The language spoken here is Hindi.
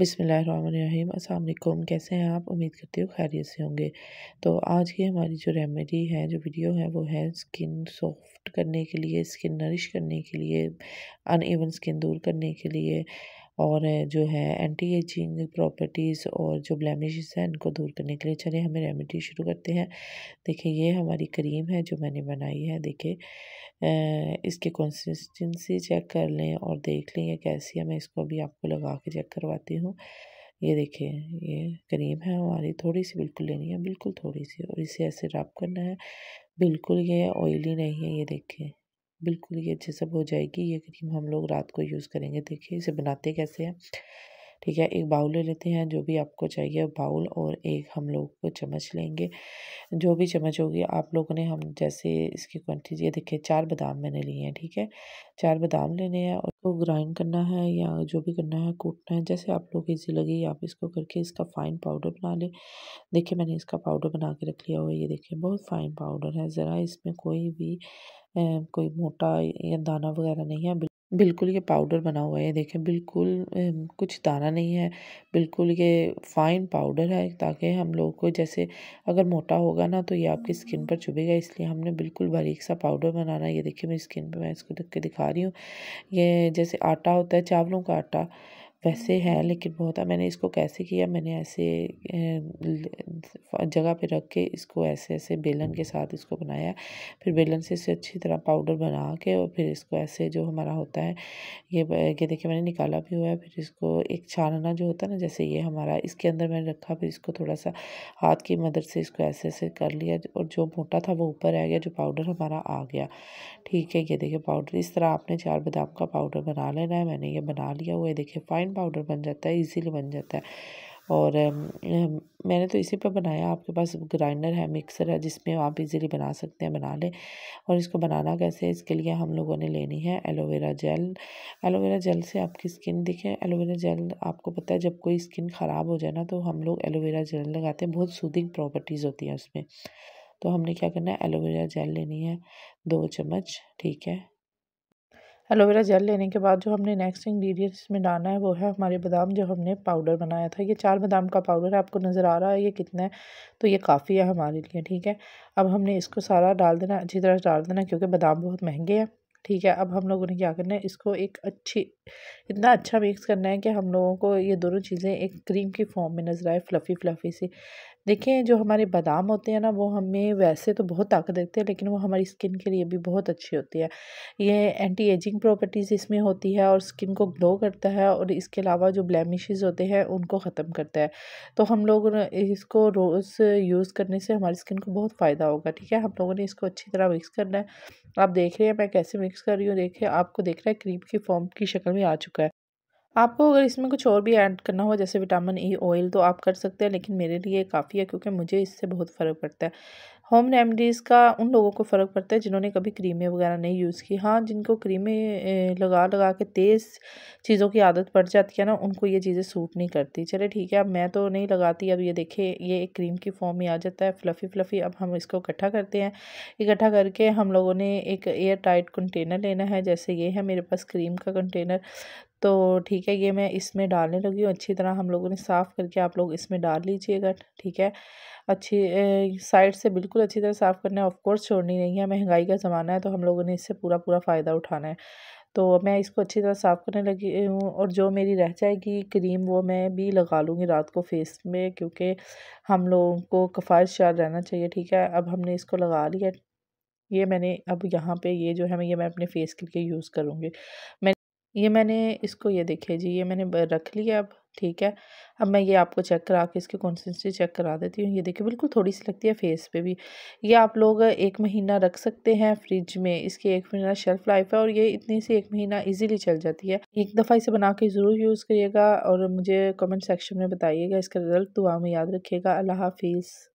बिसमीम अल्लाम कैसे हैं आप उम्मीद करते हो खैरियत से होंगे तो आज की हमारी जो रेमेडी है जो वीडियो है वो है स्किन सॉफ्ट करने के लिए स्किन नरिश करने के लिए ईवन स्किन दूर करने के लिए और जो है एंटी एजिंग प्रॉपर्टीज़ और जो ब्लैमिशेस हैं इनको दूर करने के लिए चले हमें रेमेडी शुरू करते हैं देखिए ये हमारी क्रीम है जो मैंने बनाई है देखिए इसकी कंसिस्टेंसी चेक कर लें और देख लें ये कैसी है मैं इसको अभी आपको लगा के चेक करवाती हूँ ये देखिए ये क्रीम है हमारी थोड़ी सी बिल्कुल लेनी है बिल्कुल थोड़ी सी और इसे ऐसे रब करना है बिल्कुल ये ऑयली नहीं है ये देखें बिल्कुल ये अच्छे सब हो जाएगी ये क्रीम हम लोग रात को यूज़ करेंगे देखिए इसे बनाते कैसे हैं ठीक है एक बाउल ले लेते हैं जो भी आपको चाहिए बाउल और एक हम लोग को चम्मच लेंगे जो भी चम्मच होगी आप लोगों ने हम जैसे इसकी क्वान्टिटी ये देखिए चार बादाम मैंने लिए हैं ठीक है चार बादाम लेने हैं और उसको तो ग्राइंड करना है या जो भी करना है कूटना है जैसे आप लोग इजी लगे आप इसको करके इसका फ़ाइन पाउडर बना लें देखिए मैंने इसका पाउडर बना के रख लिया हुआ ये देखिए बहुत फ़ाइन पाउडर है ज़रा इसमें कोई भी कोई मोटा या दाना वगैरह नहीं है बिल्कुल ये पाउडर बना हुआ है ये देखें बिल्कुल कुछ दाना नहीं है बिल्कुल ये फाइन पाउडर है ताकि हम लोग को जैसे अगर मोटा होगा ना तो ये आपकी स्किन पर चुभेगा इसलिए हमने बिल्कुल बारीक सा पाउडर बनाना है ये देखिए मेरी स्किन पर मैं इसको देख के दिखा रही हूँ ये जैसे आटा होता है चावलों का आटा वैसे है लेकिन बहुत है मैंने इसको कैसे किया मैंने ऐसे जगह पे रख के इसको ऐसे ऐसे बेलन के साथ इसको बनाया फिर बेलन से इसे अच्छी तरह पाउडर बना के और फिर इसको ऐसे जो हमारा होता है ये ये देखिए मैंने निकाला भी हुआ है फिर इसको एक छानना जो होता है ना जैसे ये हमारा इसके अंदर मैंने रखा फिर इसको थोड़ा सा हाथ की मदद से इसको ऐसे ऐसे कर लिया और जो मोटा था वो ऊपर आ गया जो पाउडर हमारा आ गया ठीक है ये देखिए पाउडर इस तरह आपने चार बादाम का पाउडर बना लेना है मैंने ये बना लिया हुआ है देखिए फाइन बेसन पाउडर बन जाता है ईजीली बन जाता है और मैंने तो इसी पे बनाया आपके पास ग्राइंडर है मिक्सर है जिसमें आप इजीली बना सकते हैं बना लें और इसको बनाना कैसे है इसके लिए हम लोगों ने लेनी है एलोवेरा जेल एलोवेरा जेल से आपकी स्किन दिखे एलोवेरा जेल आपको पता है जब कोई स्किन ख़राब हो जाए ना तो हम लोग एलोवेरा जेल लगाते हैं बहुत सूदिंग प्रॉपर्टीज़ होती हैं उसमें तो हमने क्या करना है एलोवेरा जेल लेनी है दो चम्मच ठीक है एलोवेरा जेल लेने के बाद जो हमने नेक्स्ट इंग्रेडिएंट इसमें डालना है वो है हमारे बादाम जो हमने पाउडर बनाया था ये चार बादाम का पाउडर है आपको नज़र आ रहा है ये कितना है तो ये काफ़ी है हमारे लिए ठीक है अब हमने इसको सारा डाल देना अच्छी तरह डाल देना क्योंकि बादाम बहुत महंगे हैं ठीक है अब हम लोगों ने क्या करना है इसको एक अच्छी इतना अच्छा मिक्स करना है कि हम लोगों को ये दोनों चीज़ें एक क्रीम की फॉर्म में नज़र आए फ्लफ़ी फ्लफ़ी सी देखें जो हमारे बादाम होते हैं ना वो हमें वैसे तो बहुत ताकत देते हैं लेकिन वो हमारी स्किन के लिए भी बहुत अच्छी होती है ये एंटी एजिंग प्रॉपर्टीज़ इसमें होती है और स्किन को ग्लो करता है और इसके अलावा जो ब्लैमिशेज़ होते हैं उनको ख़त्म करता है तो हम लोग इसको रोज़ यूज़ करने से हमारी स्किन को बहुत फ़ायदा होगा ठीक है हम लोगों ने इसको अच्छी तरह मिक्स करना है आप देख रहे हैं मैं कैसे मिक्स कर रही हूँ देखिए आपको देख रहा है क्रीम की फॉर्म की शक्ल में आ चुका आपको अगर इसमें कुछ और भी ऐड करना हो जैसे विटामिन ई e, ऑयल तो आप कर सकते हैं लेकिन मेरे लिए काफ़ी है क्योंकि मुझे इससे बहुत फ़र्क पड़ता है होम रेमडीज़ का उन लोगों को फ़र्क पड़ता है जिन्होंने कभी क्रीमें वगैरह नहीं यूज़ की हाँ जिनको क्रीमें लगा लगा के तेज़ चीज़ों की आदत पड़ जाती है ना उनको ये चीज़ें सूट नहीं करती चले ठीक है अब मैं तो नहीं लगाती अब ये देखें ये एक क्रीम की फॉर्म में आ जाता है फ्लफ़ी फ्लफ़ी अब हम इसको इकट्ठा करते हैं इकट्ठा करके हम लोगों ने एक एयर टाइट कंटेनर लेना है जैसे ये है मेरे पास क्रीम का कंटेनर तो ठीक है ये मैं इसमें डालने लगी हूँ अच्छी तरह हम लोगों ने साफ़ करके आप लोग इसमें डाल लीजिएगा ठीक है अच्छी साइड से बिल्कुल अच्छी तरह साफ़ करना है ऑफकोर्स छोड़नी नहीं है महंगाई का ज़माना है तो हम लोगों ने इससे पूरा पूरा फ़ायदा उठाना है तो मैं इसको अच्छी तरह साफ़ करने लगी हूँ और जो मेरी रह जाएगी क्रीम वो मैं भी लगा लूँगी रात को फेस में क्योंकि हम लोगों को कफायशार रहना चाहिए ठीक है अब हमने इसको लगा लिया ये मैंने अब यहाँ पे ये जो है मैं ये मैं अपने फेस के लिए यूज़ करूँगी मैं ये मैंने इसको ये देखिए जी ये मैंने रख लिया अब ठीक है अब मैं ये आपको चेक करा के इसकी कॉन्सिस्टेंसी चेक करा देती हूँ ये देखिए बिल्कुल थोड़ी सी लगती है फेस पे भी ये आप लोग एक महीना रख सकते हैं फ्रिज में इसकी एक महीना शेल्फ लाइफ है और ये इतनी सी एक महीना इजीली चल जाती है एक दफ़ा इसे बना के ज़रूर यूज़ करिएगा और मुझे कमेंट सेक्शन में बताइएगा इसका रिजल्ट दुआ में याद रखिएगा अल्लाह हाफिज़